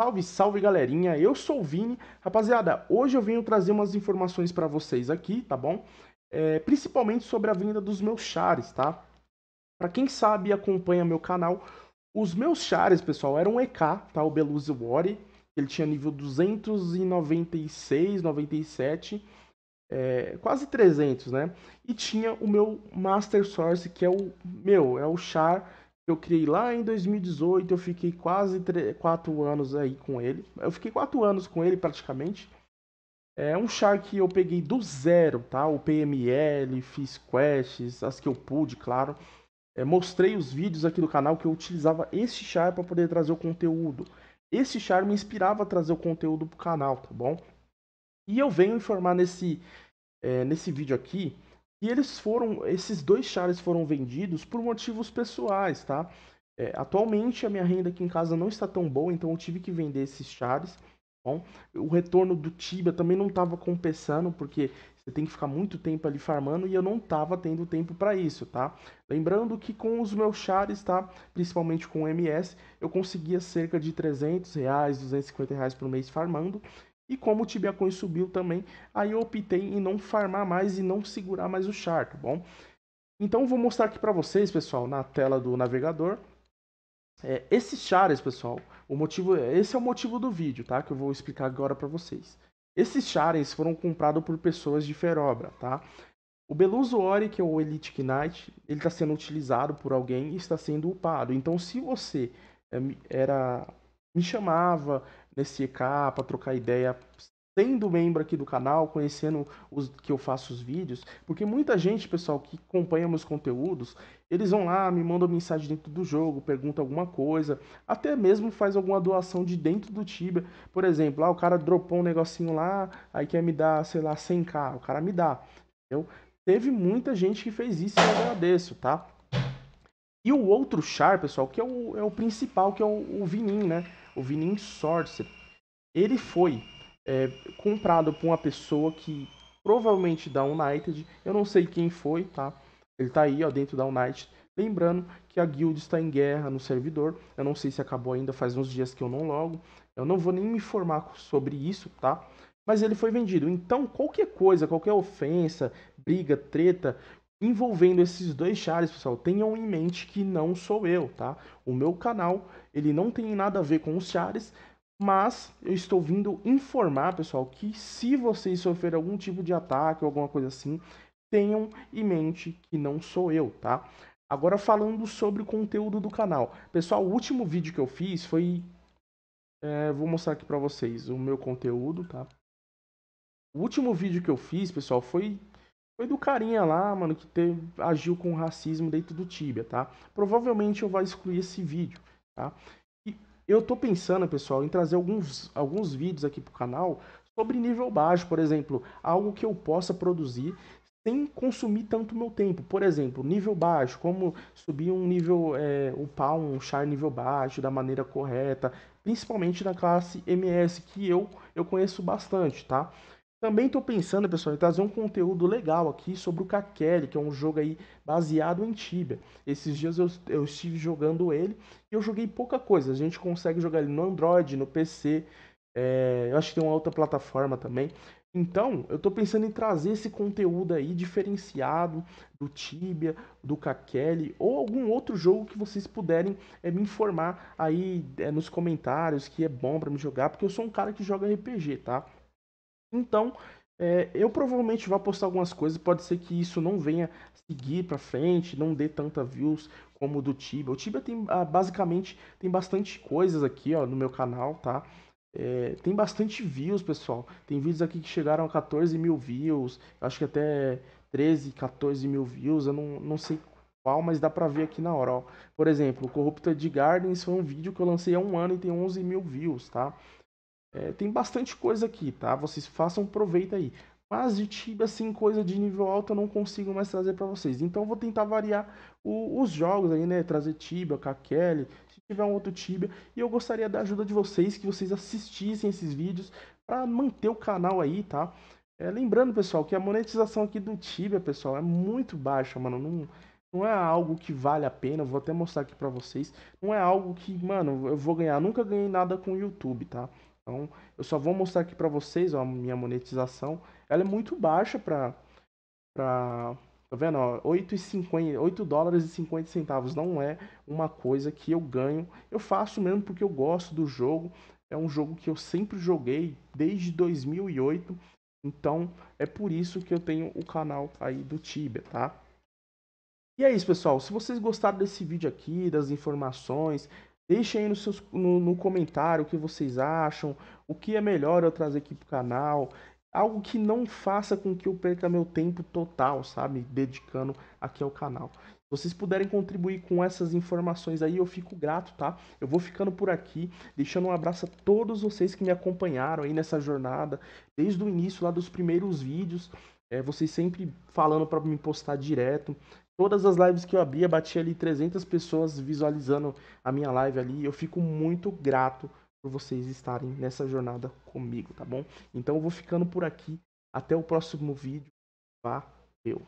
Salve, salve galerinha, eu sou o Vini. Rapaziada, hoje eu venho trazer umas informações para vocês aqui, tá bom? É, principalmente sobre a venda dos meus chares, tá? Para quem sabe e acompanha meu canal, os meus chares, pessoal, eram EK, tá? O Beluze Wari, ele tinha nível 296, 97, é, quase 300, né? E tinha o meu Master Source, que é o meu, é o char eu criei lá em 2018, eu fiquei quase quatro anos aí com ele. Eu fiquei quatro anos com ele praticamente. É um char que eu peguei do zero, tá? O PML, fiz quests, as que eu pude, claro. É, mostrei os vídeos aqui do canal que eu utilizava esse char para poder trazer o conteúdo. Esse char me inspirava a trazer o conteúdo para o canal, tá bom? E eu venho informar nesse, é, nesse vídeo aqui e eles foram, esses dois Charles foram vendidos por motivos pessoais, tá? É, atualmente a minha renda aqui em casa não está tão boa, então eu tive que vender esses Charles. Bom, o retorno do Tibia também não estava compensando, porque você tem que ficar muito tempo ali farmando e eu não estava tendo tempo para isso, tá? Lembrando que com os meus chares, tá? Principalmente com o MS, eu conseguia cerca de 300 reais, 250 reais por mês farmando. E como o Coin subiu também, aí eu optei em não farmar mais e não segurar mais o char, tá bom? Então vou mostrar aqui para vocês, pessoal, na tela do navegador. É, esses charas, pessoal, o motivo, é, esse é o motivo do vídeo, tá? Que eu vou explicar agora para vocês. Esses charas foram comprados por pessoas de Ferobra, tá? O Beluso Ori, que é o Elite Knight, ele está sendo utilizado por alguém e está sendo upado. Então, se você é, era me chamava, nesse EK para trocar ideia, sendo membro aqui do canal, conhecendo os que eu faço os vídeos, porque muita gente, pessoal, que acompanha meus conteúdos, eles vão lá, me mandam mensagem dentro do jogo, pergunta alguma coisa, até mesmo faz alguma doação de dentro do Tibia. Por exemplo, lá ah, o cara dropou um negocinho lá, aí quer me dar, sei lá, 100k, o cara me dá. eu Teve muita gente que fez isso e eu agradeço, tá? E o outro char, pessoal, que é o, é o principal, que é o, o né? o Vinin Sorcerer, ele foi é, comprado por uma pessoa que provavelmente da United, eu não sei quem foi, tá? Ele tá aí, ó, dentro da United. Lembrando que a guild está em guerra no servidor, eu não sei se acabou ainda, faz uns dias que eu não logo. Eu não vou nem me informar sobre isso, tá? Mas ele foi vendido. Então, qualquer coisa, qualquer ofensa, briga, treta envolvendo esses dois chares, pessoal, tenham em mente que não sou eu, tá? O meu canal, ele não tem nada a ver com os chares, mas eu estou vindo informar, pessoal, que se vocês sofrerem algum tipo de ataque ou alguma coisa assim, tenham em mente que não sou eu, tá? Agora falando sobre o conteúdo do canal. Pessoal, o último vídeo que eu fiz foi... É, vou mostrar aqui para vocês o meu conteúdo, tá? O último vídeo que eu fiz, pessoal, foi foi do carinha lá, mano, que te agiu com racismo dentro do Tibia, tá? Provavelmente eu vou excluir esse vídeo, tá? E eu tô pensando, pessoal, em trazer alguns, alguns vídeos aqui pro canal sobre nível baixo, por exemplo, algo que eu possa produzir sem consumir tanto meu tempo. Por exemplo, nível baixo, como subir um nível, é, upar um char nível baixo da maneira correta, principalmente na classe MS, que eu, eu conheço bastante, tá? Também estou pensando, pessoal, em trazer um conteúdo legal aqui sobre o Kakeli, que é um jogo aí baseado em Tibia. Esses dias eu, eu estive jogando ele e eu joguei pouca coisa. A gente consegue jogar ele no Android, no PC, é, eh, eu acho que tem uma outra plataforma também. Então, eu estou pensando em trazer esse conteúdo aí diferenciado do Tibia, do Kakeli ou algum outro jogo que vocês puderem é, me informar aí é, nos comentários que é bom para me jogar, porque eu sou um cara que joga RPG, tá? Então, é, eu provavelmente vou postar algumas coisas, pode ser que isso não venha seguir para frente, não dê tanta views como do Tibia. O Tibia tem, ah, basicamente, tem bastante coisas aqui, ó, no meu canal, tá? É, tem bastante views, pessoal. Tem vídeos aqui que chegaram a 14 mil views, acho que até 13, 14 mil views, eu não, não sei qual, mas dá pra ver aqui na hora, ó. Por exemplo, o de Gardens foi um vídeo que eu lancei há um ano e tem 11 mil views, tá? É, tem bastante coisa aqui, tá? Vocês façam proveito aí. Mas de Tibia, assim, coisa de nível alto eu não consigo mais trazer para vocês. Então eu vou tentar variar o, os jogos aí, né? Trazer Tibia, Kakeli, se tiver um outro Tibia. E eu gostaria da ajuda de vocês, que vocês assistissem esses vídeos para manter o canal aí, tá? É, lembrando, pessoal, que a monetização aqui do Tibia, pessoal, é muito baixa, mano. Não, não é algo que vale a pena, vou até mostrar aqui para vocês. Não é algo que, mano, eu vou ganhar. Nunca ganhei nada com o YouTube, tá? Então, eu só vou mostrar aqui para vocês ó, a minha monetização. Ela é muito baixa para... para, Tá vendo? Ó, 8, 8 dólares e 50 centavos não é uma coisa que eu ganho. Eu faço mesmo porque eu gosto do jogo. É um jogo que eu sempre joguei desde 2008. Então, é por isso que eu tenho o canal aí do Tibia, tá? E é isso, pessoal. Se vocês gostaram desse vídeo aqui, das informações, Deixem aí no, seus, no, no comentário o que vocês acham, o que é melhor eu trazer aqui pro canal. Algo que não faça com que eu perca meu tempo total, sabe? Dedicando aqui ao canal. Se vocês puderem contribuir com essas informações aí, eu fico grato, tá? Eu vou ficando por aqui, deixando um abraço a todos vocês que me acompanharam aí nessa jornada, desde o início lá dos primeiros vídeos, é, vocês sempre falando para me postar direto. Todas as lives que eu abria, batia ali 300 pessoas visualizando a minha live ali. Eu fico muito grato por vocês estarem nessa jornada comigo, tá bom? Então eu vou ficando por aqui. Até o próximo vídeo. Valeu!